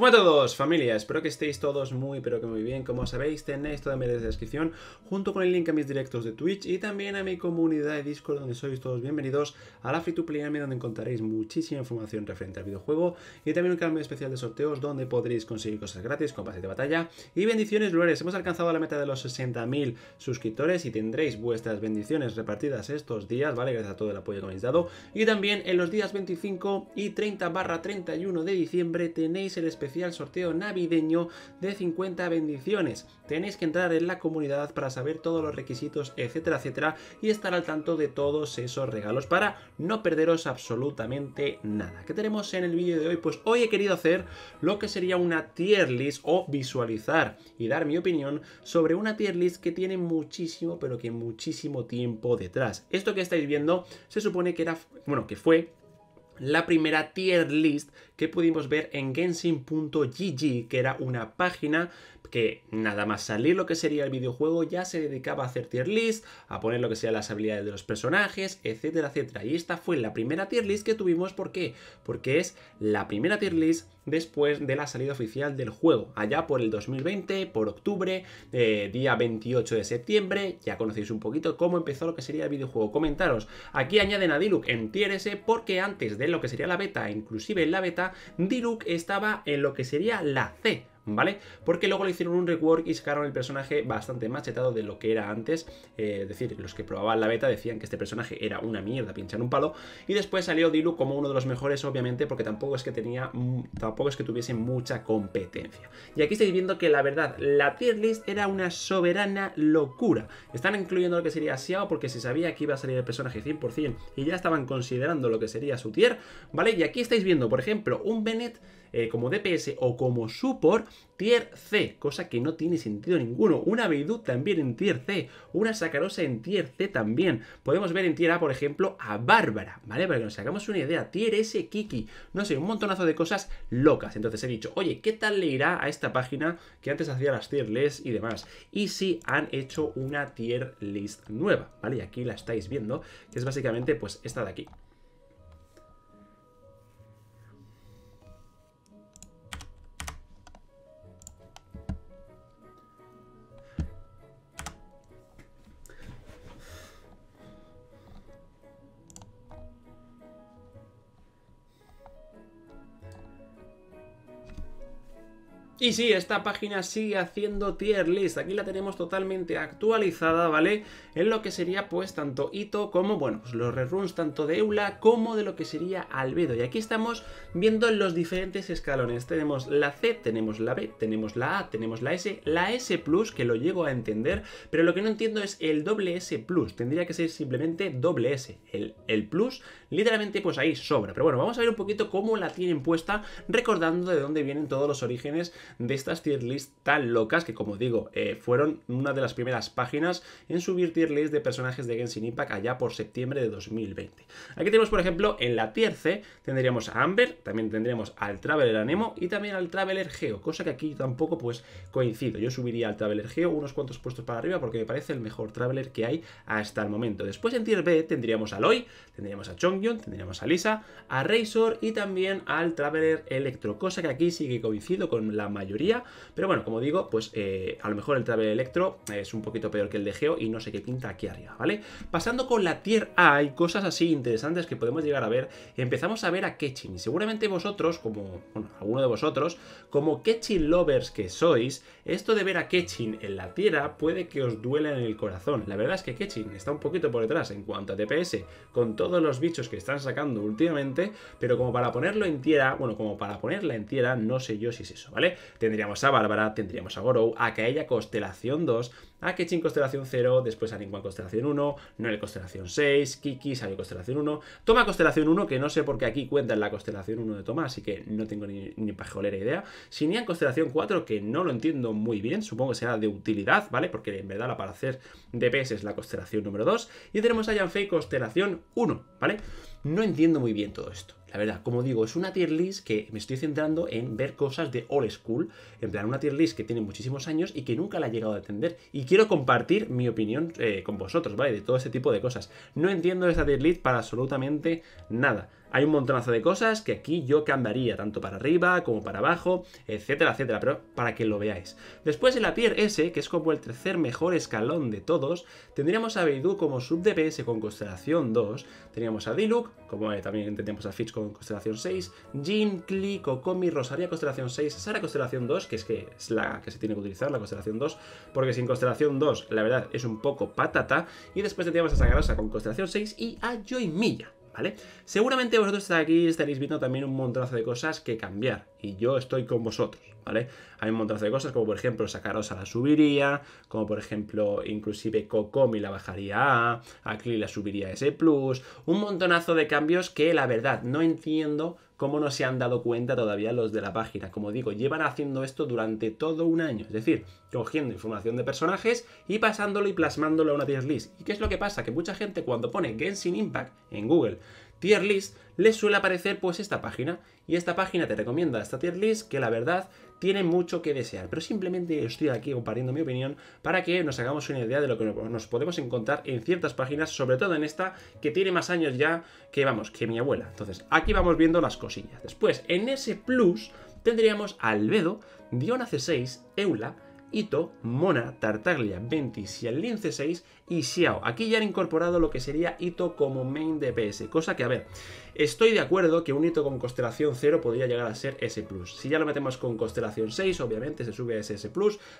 Hola a todos, familia, espero que estéis todos muy pero que muy bien. Como sabéis, tenéis toda la descripción junto con el link a mis directos de Twitch y también a mi comunidad de Discord donde sois todos bienvenidos a la Free to Play donde encontraréis muchísima información referente al videojuego y también un canal especial de sorteos donde podréis conseguir cosas gratis con base de batalla y bendiciones luares. Hemos alcanzado la meta de los 60.000 suscriptores y tendréis vuestras bendiciones repartidas estos días, ¿vale? Gracias a todo el apoyo que me habéis dado. Y también en los días 25 y 30 barra 31 de diciembre tenéis el especial el sorteo navideño de 50 bendiciones. Tenéis que entrar en la comunidad para saber todos los requisitos, etcétera, etcétera, y estar al tanto de todos esos regalos para no perderos absolutamente nada. ¿Qué tenemos en el vídeo de hoy? Pues hoy he querido hacer lo que sería una tier list o visualizar y dar mi opinión sobre una tier list que tiene muchísimo, pero que muchísimo tiempo detrás. Esto que estáis viendo se supone que era, bueno, que fue la primera tier list que pudimos ver en Genshin.gg, que era una página que nada más salir lo que sería el videojuego ya se dedicaba a hacer tier list, a poner lo que sea las habilidades de los personajes, etcétera, etcétera. Y esta fue la primera tier list que tuvimos, ¿por qué? Porque es la primera tier list después de la salida oficial del juego, allá por el 2020, por octubre, eh, día 28 de septiembre, ya conocéis un poquito cómo empezó lo que sería el videojuego. Comentaros, aquí añaden a Diluc en tier S porque antes de lo que sería la beta, inclusive en la beta, Diluc estaba en lo que sería la C, ¿vale? Porque luego le hicieron un rework y sacaron el personaje bastante machetado de lo que era antes. Eh, es decir, los que probaban la beta decían que este personaje era una mierda, pinchar un palo. Y después salió Dilu como uno de los mejores, obviamente, porque tampoco es que tenía. Mm, tampoco es que tuviese mucha competencia. Y aquí estáis viendo que la verdad, la tier list era una soberana locura. Están incluyendo lo que sería Xiao, porque se sabía que iba a salir el personaje 100% y ya estaban considerando lo que sería su tier, ¿vale? Y aquí estáis viendo, por ejemplo, un Bennett eh, como DPS o como support tier C, cosa que no tiene sentido ninguno. Una Beidou también en tier C, una Sacarosa en tier C también. Podemos ver en tier A, por ejemplo, a Bárbara, ¿vale? Para que nos hagamos una idea, tier S Kiki, no sé, un montonazo de cosas locas. Entonces he dicho, oye, ¿qué tal le irá a esta página que antes hacía las tier list y demás? Y si han hecho una tier list nueva, ¿vale? Y aquí la estáis viendo, que es básicamente pues esta de aquí. Y sí, esta página sigue haciendo tier list, aquí la tenemos totalmente actualizada, ¿vale? En lo que sería pues tanto Ito como, bueno, pues, los reruns tanto de Eula como de lo que sería Albedo. Y aquí estamos viendo los diferentes escalones, tenemos la C, tenemos la B, tenemos la A, tenemos la S, la S+, que lo llego a entender, pero lo que no entiendo es el doble S+, tendría que ser simplemente doble S, el, el plus, literalmente pues ahí sobra. Pero bueno, vamos a ver un poquito cómo la tienen puesta, recordando de dónde vienen todos los orígenes de estas tier lists tan locas que, como digo, eh, fueron una de las primeras páginas en subir tier lists de personajes de Genshin Impact allá por septiembre de 2020. Aquí tenemos, por ejemplo, en la tier C tendríamos a Amber, también tendríamos al Traveler Anemo y también al Traveler Geo, cosa que aquí tampoco pues coincido. Yo subiría al Traveler Geo unos cuantos puestos para arriba porque me parece el mejor Traveler que hay hasta el momento. Después en tier B tendríamos a Loi, tendríamos a Chongyun, tendríamos a Lisa, a Razor y también al Traveler Electro, cosa que aquí sí que coincido con la mayoría. Pero bueno, como digo, pues eh, a lo mejor el Travel Electro es un poquito peor que el de Geo y no sé qué pinta aquí arriba, ¿vale? Pasando con la Tier A, hay cosas así interesantes que podemos llegar a ver. Empezamos a ver a Ketchin. Seguramente vosotros, como, bueno, alguno de vosotros, como Ketchin lovers que sois, esto de ver a Ketchin en la tierra puede que os duela en el corazón. La verdad es que Ketchin está un poquito por detrás en cuanto a DPS, con todos los bichos que están sacando últimamente, pero como para ponerlo en tierra, bueno, como para ponerla en tierra, no sé yo si es eso, ¿vale? tendríamos a Bárbara, tendríamos a Gorou, a Kaella Constelación 2, a Kechin, Constelación 0, después a en Constelación 1, Noel Constelación 6, Kiki, Sayo Constelación 1, Toma Constelación 1, que no sé por qué aquí cuenta en la Constelación 1 de Toma, así que no tengo ni, ni pajolera idea, Sinian, Constelación 4, que no lo entiendo muy bien, supongo que será de utilidad, ¿vale? Porque en verdad la para hacer DPS es la Constelación número 2, y tenemos a Yanfei Constelación 1, ¿vale? No entiendo muy bien todo esto. La verdad, como digo, es una tier list que me estoy centrando en ver cosas de old school, en plan una tier list que tiene muchísimos años y que nunca la he llegado a atender, Y quiero compartir mi opinión eh, con vosotros, ¿vale? De todo ese tipo de cosas. No entiendo esta tier list para absolutamente nada. Hay un montonazo de cosas que aquí yo cambiaría, tanto para arriba como para abajo, etcétera, etcétera, pero para que lo veáis. Después de la Pier S, que es como el tercer mejor escalón de todos, tendríamos a Beidou como sub DPS con constelación 2, teníamos a Diluc, como eh, también tendríamos a Fitch con constelación 6, Jin, Klee, Kokomi, Rosaria constelación 6, Sara constelación 2, que es que es la que se tiene que utilizar, la constelación 2, porque sin constelación 2, la verdad, es un poco patata, y después tendríamos a Sagarosa con constelación 6 y a Joy Milla Seguramente vosotros aquí estaréis viendo también un montonazo de cosas que cambiar y yo estoy con vosotros, hay un montón de cosas, como por ejemplo Sacarosa la subiría, como por ejemplo inclusive Kokomi la bajaría a, aquí la subiría a S+, un montonazo de cambios que la verdad no entiendo cómo no se han dado cuenta todavía los de la página. Como digo, llevan haciendo esto durante todo un año, es decir, cogiendo información de personajes y pasándolo y plasmándolo a una tier list. ¿Y qué es lo que pasa? Que mucha gente cuando pone Genshin Impact en Google tier list, les suele aparecer pues esta página. Y esta página te recomienda esta tier list que la verdad tiene mucho que desear. Pero simplemente estoy aquí compartiendo mi opinión para que nos hagamos una idea de lo que nos podemos encontrar en ciertas páginas, sobre todo en esta que tiene más años ya que, vamos, que mi abuela. Entonces, aquí vamos viendo las cosillas. Después, en ese plus tendríamos Albedo, Diona C6, Eula, Ito, Mona, Tartaglia, Venti, y el 6 y Xiao. Aquí ya han incorporado lo que sería hito como main DPS, cosa que, a ver, estoy de acuerdo que un hito con constelación 0 podría llegar a ser S+. Si ya lo metemos con constelación 6, obviamente se sube a S+.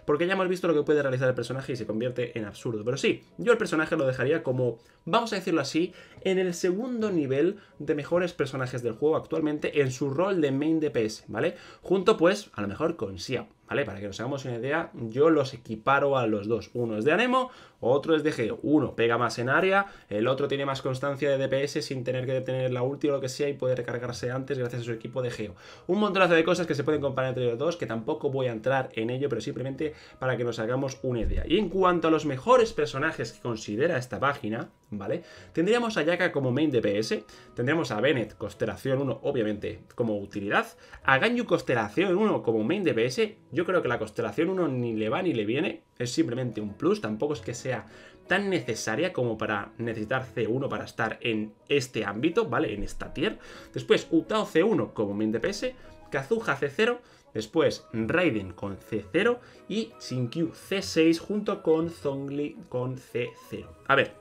porque ya hemos visto lo que puede realizar el personaje y se convierte en absurdo. Pero sí, yo el personaje lo dejaría como, vamos a decirlo así, en el segundo nivel de mejores personajes del juego actualmente en su rol de main DPS, ¿vale? Junto, pues, a lo mejor con Xiao. ¿Vale? Para que nos hagamos una idea, yo los equiparo a los dos. Uno es de Anemo, otro es de uno pega más en área, el otro tiene más constancia de DPS sin tener que detener la ulti o lo que sea y puede recargarse antes gracias a su equipo de geo. Un montonazo de cosas que se pueden comparar entre los dos, que tampoco voy a entrar en ello, pero simplemente para que nos hagamos una idea. Y en cuanto a los mejores personajes que considera esta página, ¿vale? Tendríamos a Yaka como main DPS, tendríamos a Bennett Constelación 1, obviamente, como utilidad, a Ganyu Constelación 1 como main DPS, yo creo que la Constelación 1 ni le va ni le viene, es simplemente un plus, tampoco es que sea tan necesaria como para necesitar C1 para estar en este ámbito, ¿vale? En esta tier. Después, Utao C1 como main DPS, Kazuha C0, después Raiden con C0 y Shinkyu C6 junto con Zhongli con C0. A ver,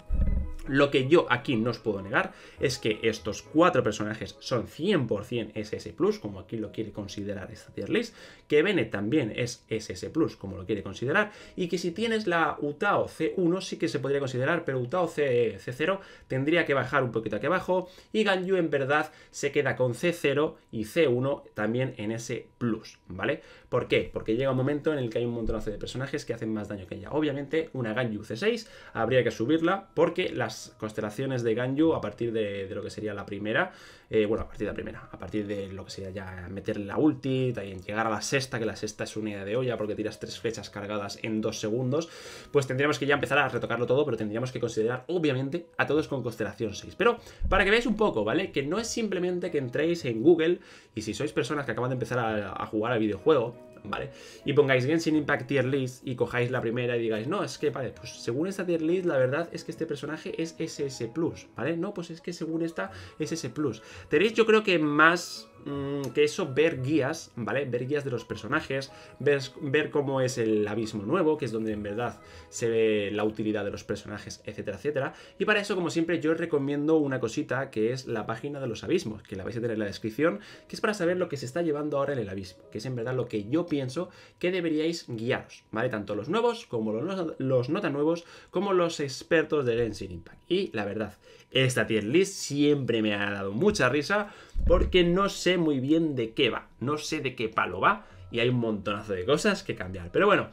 lo que yo aquí no os puedo negar es que estos cuatro personajes son 100% SS Plus, como aquí lo quiere considerar esta tier list, que Bene también es SS Plus, como lo quiere considerar, y que si tienes la UTAO C1 sí que se podría considerar, pero UTAO C 0 tendría que bajar un poquito aquí abajo, y Ganyu en verdad se queda con C0 y C1 también en S+, Plus, ¿vale? ¿Por qué? Porque llega un momento en el que hay un montonazo de personajes que hacen más daño que ella. Obviamente, una Ganyu C6 habría que subirla porque las constelaciones de Ganju a partir de, lo que sería la primera, eh, bueno, a partir de la primera, a partir de lo que sería ya meterle la ulti, en llegar a la sexta, que la sexta es una idea de olla porque tiras tres flechas cargadas en dos segundos, pues tendríamos que ya empezar a retocarlo todo, pero tendríamos que considerar, obviamente, a todos con constelación 6. Pero para que veáis un poco, ¿vale? Que no es simplemente que entréis en Google y si sois personas que acaban de empezar a jugar al videojuego, y pongáis Genshin Impact Tier List y cojáis la primera y digáis, no, es que, vale, pues según esta tier list, la verdad es que este personaje es SS+, ¿vale? No, pues es que según esta es S+. Tenéis yo creo que más Mm, que eso, ver guías, ¿vale? Ver guías de los personajes, ver, ver, cómo es el abismo nuevo, que es donde en verdad se ve la utilidad de los personajes, etcétera, etcétera. Y para eso, como siempre, yo os recomiendo una cosita que es la página de los abismos, que la vais a tener en la descripción, que es para saber lo que se está llevando ahora en el abismo, que es en verdad lo que yo pienso que deberíais guiaros, ¿vale? Tanto los nuevos como los, los no tan nuevos, como los expertos de Genshin Impact. Y la verdad, esta tier list siempre me ha dado mucha risa porque no sé sé muy bien de qué va, no sé de qué palo va y hay un montonazo de cosas que cambiar. Pero bueno,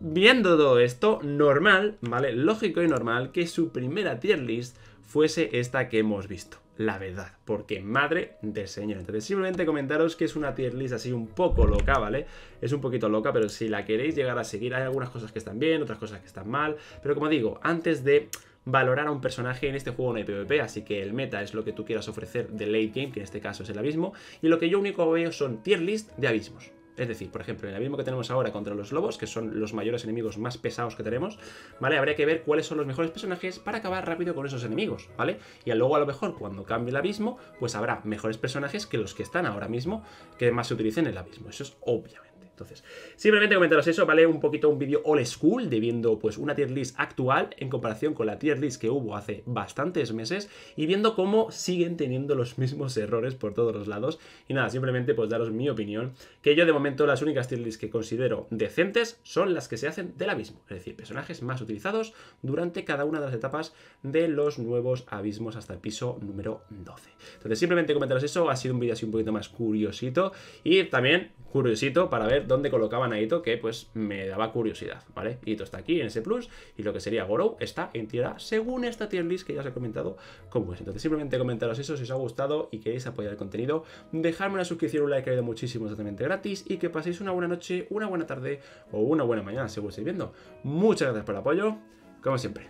viendo todo esto, normal, ¿vale? Lógico y normal que su primera tier list fuese esta que hemos visto. La verdad, porque madre del señor. Entonces simplemente comentaros que es una tier list así un poco loca, ¿vale? Es un poquito loca, pero si la queréis llegar a seguir, hay algunas cosas que están bien, otras cosas que están mal. Pero como digo, antes de valorar a un personaje en este juego no hay PvP, así que el meta es lo que tú quieras ofrecer de late game, que en este caso es el abismo, y lo que yo único veo son tier list de abismos. Es decir, por ejemplo, el abismo que tenemos ahora contra los lobos, que son los mayores enemigos más pesados que tenemos, ¿vale? Habría que ver cuáles son los mejores personajes para acabar rápido con esos enemigos, ¿vale? Y luego a lo mejor cuando cambie el abismo, pues habrá mejores personajes que los que están ahora mismo, que más se utilicen en el abismo. Eso es obvio. Entonces, simplemente comentaros eso, ¿vale? Un poquito un vídeo old school de viendo pues una tier list actual en comparación con la tier list que hubo hace bastantes meses y viendo cómo siguen teniendo los mismos errores por todos los lados. Y nada, simplemente pues daros mi opinión, que yo de momento las únicas tier lists que considero decentes son las que se hacen del abismo, es decir, personajes más utilizados durante cada una de las etapas de los nuevos abismos hasta el piso número 12. Entonces, simplemente comentaros eso, ha sido un vídeo así un poquito más curiosito y también curiosito para ver donde colocaban a Ito, que pues me daba curiosidad, ¿vale? Ito está aquí en ese plus y lo que sería Goro está en tierra según esta tier list que ya os he comentado como es. Entonces simplemente comentaros eso si os ha gustado y queréis apoyar el contenido. Dejadme una suscripción, un like que ha ido muchísimo totalmente gratis y que paséis una buena noche, una buena tarde o una buena mañana según estáis viendo. Muchas gracias por el apoyo, como siempre.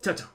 Chao, chao.